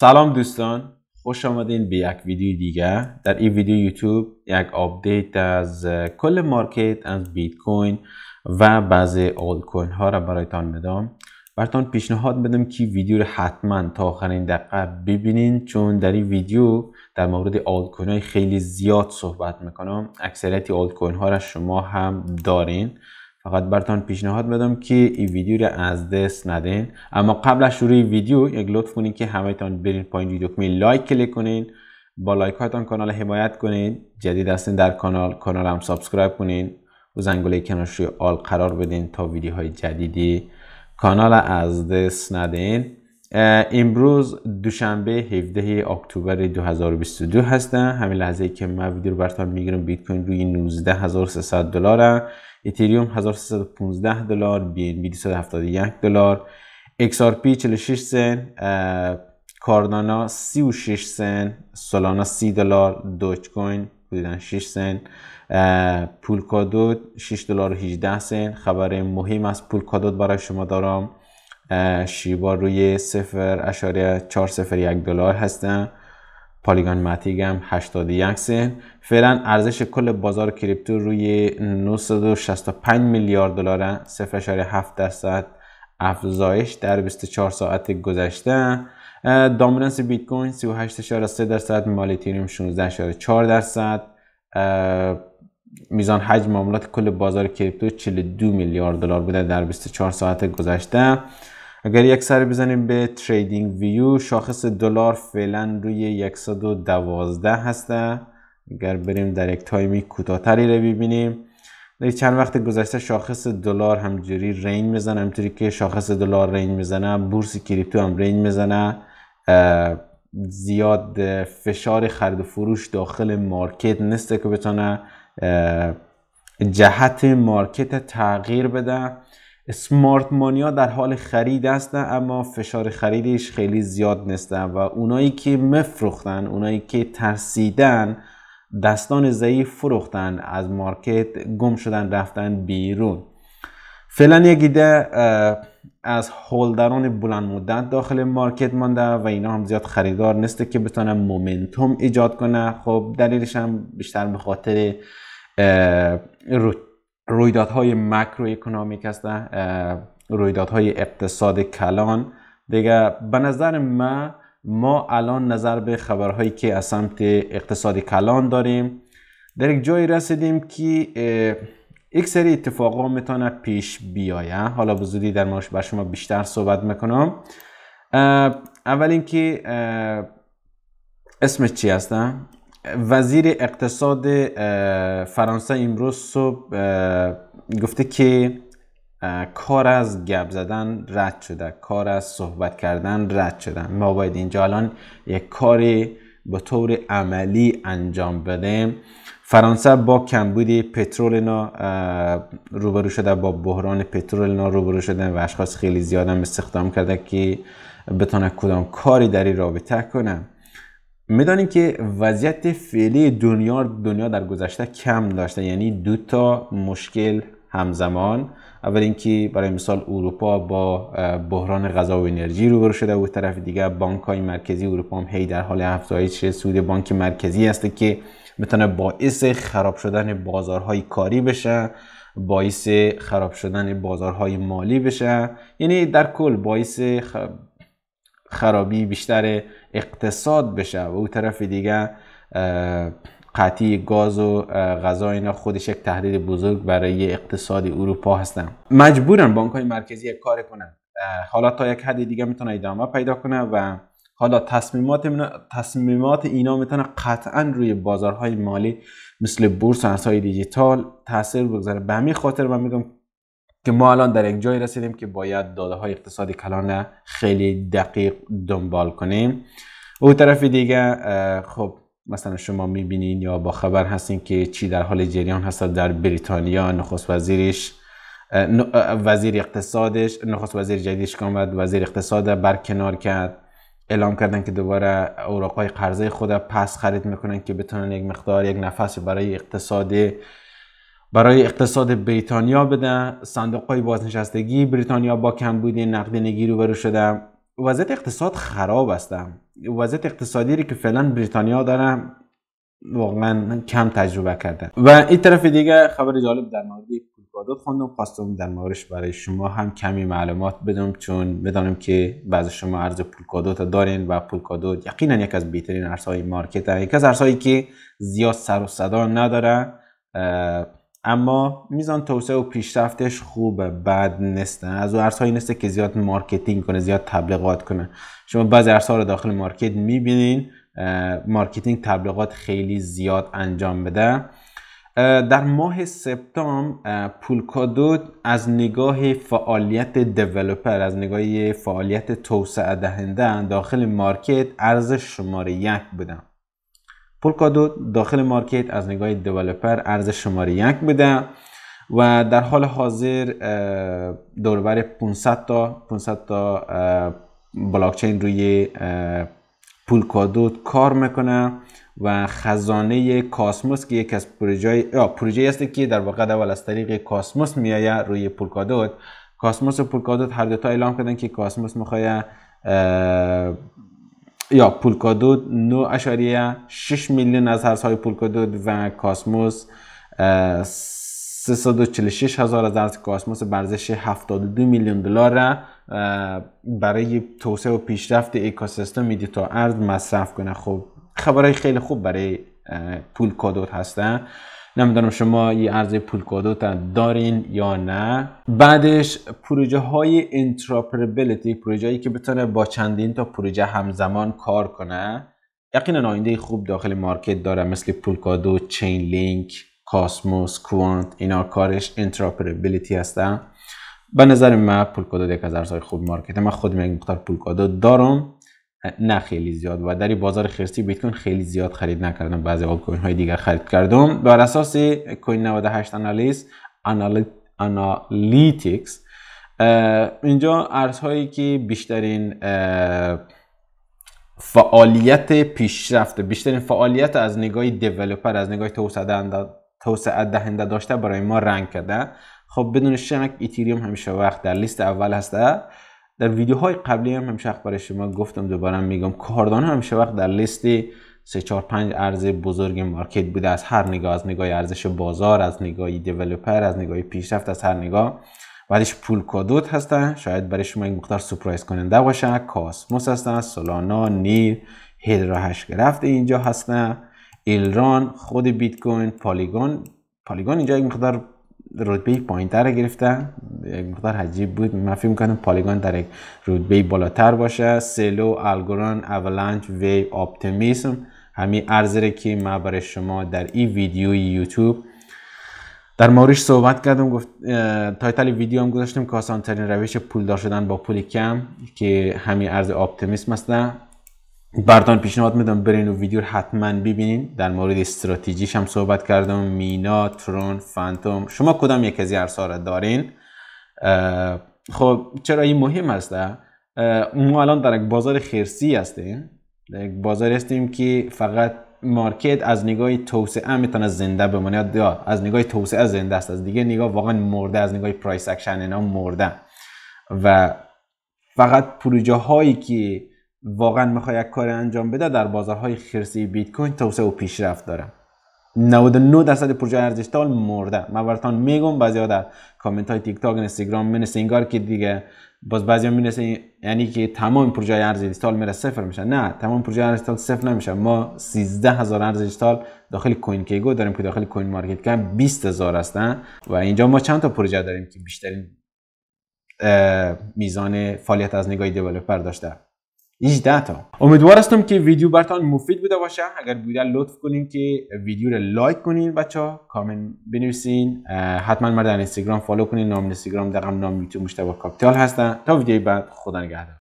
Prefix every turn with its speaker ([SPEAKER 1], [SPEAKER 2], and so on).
[SPEAKER 1] سلام دوستان خوش آمدین به یک ویدیو دیگه در این ویدیو یوتیوب یک آپدیت از کل مارکت از بیت کوین و بعضی آل کوین ها را برایتان میدم براتون پیشنهاد بدم که ویدیو رو حتما تا آخرین دقیقه ببینین چون در این ویدیو در مورد آلت کوین های خیلی زیاد صحبت میکنم اکثریت اول کوین ها را شما هم دارین فقط برتان پیشنهاد بدم که این ویدیو رو از دست ندین اما قبل از شروع ویدیو یک لطف کنین که همه تان برین پایین ویدیو دکمه لایک کلیک کنین با لایک هایتان کانال حمایت کنین جدید هستین در کانال کانال هم سابسکرایب کنین و زنگوله کنارش روی آل قرار بدین تا ویدیوهای جدیدی کانال از دست ندین امروز دوشنبه 17 اکتبر 2022 هستم همین لحظه ای که من ویدیو رو براتون میگیرم بیت کوین روی 19300 دلاره اتریوم 1315 دلار بی ان بی 271 دلار XRP پی 46 سن کاردانا 36 سن سولانا 30 دلار دوچ کوین بودن 6 پول پولکادوت 6 دلار و 18 سن خبر مهم از پولکادوت برای شما دارم شیبا روی 0.401 دلار هستن ماتیک هم 81 سن فعلا ارزش کل بازار کریپتو روی 965 میلیارد دلار 0.7 درصد افزایش در 24 ساعت گذشته دامیننس بیت کوین 38.3 درصد مال 16.4 درصد میزان حجم معاملات کل بازار کریپتو 42 میلیارد دلار بوده در 24 ساعت گذشته اگر یک سر بزنیم به تریدینگ ویو شاخص دلار فعلا روی 112 هسته اگر بریم در یک تایمی کوتاهتری رو ببینیم در چند وقت گذشته شاخص دلار همجوری رین میزنه همطوری که شاخص دلار رین میزنه بورس کریپتو هم رین میزنه زیاد فشار خرید و فروش داخل مارکت نیست که بتونه جهت مارکت تغییر بده سمارت مانیا در حال خرید هستن اما فشار خریدش خیلی زیاد نیستن و اونایی که مفروختن اونایی که ترسیدن دستان ضعیف فروختن از مارکت گم شدن رفتن بیرون فعلا یک ایده از هولدران بلند مدت داخل مارکت مانده و اینا هم زیاد خریدار نیست که بتونن مومنتوم ایجاد کنه خب دلیلش هم بیشتر به خاطر رویدادهای مکرو اکنامیک هستن رویدادهای اقتصاد کلان دیگه به نظر ما ما الان نظر به خبرهایی که از سمت اقتصاد کلان داریم در یک جایی رسیدیم که یک سری اتفاقا میتونه پیش بیایه حالا بزودی در ماش بر شما بیشتر صحبت میکنم اول اینکه اسم چی هستم وزیر اقتصاد فرانسه امروز صبح گفته که کار از گپ زدن رد شده کار از صحبت کردن رد شده ما باید اینجا الان یک کاری به طور عملی انجام بدیم فرانسه با کمبود پترول روبرو شده با بحران پترول روبرو شده و اشخاص خیلی زیادم استخدام کرده که بتونه کدام کاری در این رابطه کنم میدانیم که وضعیت فعلی دنیا دنیا در گذشته کم داشته یعنی دو تا مشکل همزمان اول اینکه برای مثال اروپا با بحران غذا و انرژی روبرو شده و طرف دیگه بانک های مرکزی اروپا هم هی در حال افزایش سود بانک مرکزی هست که میتونه باعث خراب شدن بازارهای کاری بشه باعث خراب شدن بازارهای مالی بشه یعنی در کل باعث خرابی بیشتر اقتصاد بشه و او طرف دیگه قطعی گاز و غذا اینا خودش یک تهدید بزرگ برای اقتصاد اروپا هستن مجبورن بانک های مرکزی کار کنن حالا تا یک حد دیگه میتونه ادامه پیدا کنه و حالا تصمیمات تصمیمات اینا میتونه قطعا روی بازارهای مالی مثل بورس و ارزهای دیجیتال تاثیر بگذاره به همین خاطر من میگم که ما الان در یک جایی رسیدیم که باید داده های اقتصادی کلان خیلی دقیق دنبال کنیم او طرف دیگه خب مثلا شما میبینین یا با خبر هستین که چی در حال جریان هست در بریتانیا نخست وزیرش وزیر اقتصادش نخست وزیر جدیدش آمد وزیر اقتصاد برکنار کرد اعلام کردن که دوباره اوراقای قرضه خود پس خرید میکنن که بتونن یک مقدار یک نفس برای اقتصاد برای اقتصاد بریتانیا بده صندوق های بازنشستگی بریتانیا با کم کمبود نقدینگی روبرو شده وضعیت اقتصاد خراب هستم وضعیت اقتصادی رو که فعلا بریتانیا داره واقعا کم تجربه کرده و این طرف دیگه خبر جالب در مورد پولکادوت خوندم خواستم در موردش برای شما هم کمی معلومات بدم چون بدانم که بعض شما ارز پولکادوت دارین و پولکادوت یقینا یک از بهترین ارزهای مارکت هست. یک از ارزهایی که زیاد سر و صدا نداره اما میزان توسعه و پیشرفتش خوبه بد نیست از او ارزهایی نیست که زیاد مارکتینگ کنه زیاد تبلیغات کنه شما بعضی ارزها رو داخل مارکت میبینین مارکتینگ تبلیغات خیلی زیاد انجام بده در ماه سپتامبر پولکادو از نگاه فعالیت دیولپر از نگاه فعالیت توسعه دهنده داخل مارکت ارز شماره یک بودم پولکادو داخل مارکت از نگاه دیولپر ارزش شماره یک بوده و در حال حاضر دوربر 500 تا 500 تا بلاکچین روی پولکادو کار میکنه و خزانه کاسموس که یک از پروژه پروژه است که در واقع اول از طریق کاسموس میایه روی پولکادوت کاسموس و پولکادوت هر دو تا اعلام کردن که کاسموس میخواد یا پولکادوت 9.6 میلیون از های پولکادوت و کاسموس 346 هزار از ارز کاسموس برزش 72 میلیون دلار برای توسعه و پیشرفت اکوسیستم میدی تا ارز مصرف کنه خب خبرهای خیلی خوب برای پولکادوت هستن نمیدونم شما یه ارز پول دارین یا نه بعدش پروژه های انتراپربلیتی پروژه هایی که بتونه با چندین تا پروژه همزمان کار کنه یقینا آینده خوب داخل مارکت داره مثل پولکادو، چین لینک، کاسموس، کوانت اینا کارش انتراپربلیتی هستن به نظر من پولکادو یک از ارزهای خوب مارکت من خودم یک مقدار پولکادو دارم نه خیلی زیاد و در بازار خرسی بیت کوین خیلی زیاد خرید نکردم بعضی آلت کوین های دیگر خرید کردم بر اساس کوین 98 انالیز انالیتیکس اینجا ارزهایی که بیشترین فعالیت پیشرفته بیشترین فعالیت از نگاه دیولپر از نگاه توسعه دهنده داشته برای ما رنگ کرده خب بدون شک ایتریوم همیشه وقت در لیست اول هسته در ویدیوهای قبلی هم همیشه برای شما گفتم دوباره میگم کاردان همیشه وقت در لیست 3 4 5 ارز بزرگ مارکت بوده از هر نگاه از نگاه ارزش بازار از نگاه دیولپر از نگاه پیشرفت از هر نگاه بعدش پول کادوت هستن شاید برای شما این مقدار سپرایز کننده باشه کاسموس هستن سولانا نیر هیلرا هش گرفته اینجا هستن ایلران خود بیت کوین پالیگون پالیگون اینجا یک مقدار رتبه پایین تر گرفتن یک مقدار عجیب بود من فکر میکنم پالیگان در یک رتبه بالاتر باشه سلو الگوران اولانچ وی اپتیمیسم همین ارزره که من برای شما در این ویدیو یوتیوب در موردش صحبت کردم گفت تایتل ویدیو هم گذاشتم که آسان ترین روش پولدار شدن با پول کم که همین ارز اپتیمیسم هستن بردان پیشنهاد میدم برین و ویدیو رو حتما ببینین در مورد استراتژیش هم صحبت کردم مینا ترون فانتوم شما کدام یک از این ارزها رو دارین خب چرا این مهم است ما الان در یک بازار خرسی هستیم در یک بازار هستیم که فقط مارکت از نگاه توسعه میتونه زنده بمونه یا از نگاه توسعه زنده است از دیگه نگاه واقعا مرده از نگاه پرایس اکشن اینا مرده و فقط پروژه هایی که واقعا میخوای یک کار انجام بده در بازارهای خرسی بیت کوین توسعه و پیشرفت داره 99 درصد پروژه ارزش تال مرده من براتون میگم بعضیا در کامنت های تیک تاک اینستاگرام مینسه انگار که دیگه باز بعضیا مینسه یعنی که تمام پروژه ارزش دیجیتال میره صفر میشه نه تمام پروژه ارزش دیجیتال صفر نمیشه ما 13000 هزار ارزش دیجیتال داخل کوین کیگو داریم که داخل کوین مارکت کپ 20000 هستن و اینجا ما چند تا پروژه داریم که بیشترین میزان فعالیت از نگاه دیولپر داشته 18 تا امیدوار هستم که ویدیو برتان مفید بوده باشه اگر بوده لطف کنین که ویدیو رو لایک کنین بچه ها کامن بنویسین حتما مرد در اینستاگرام فالو کنین نام اینستاگرام در نام یوتیوب مشتبه کاپیتال هستن تا ویدیوی بعد خدا نگهدار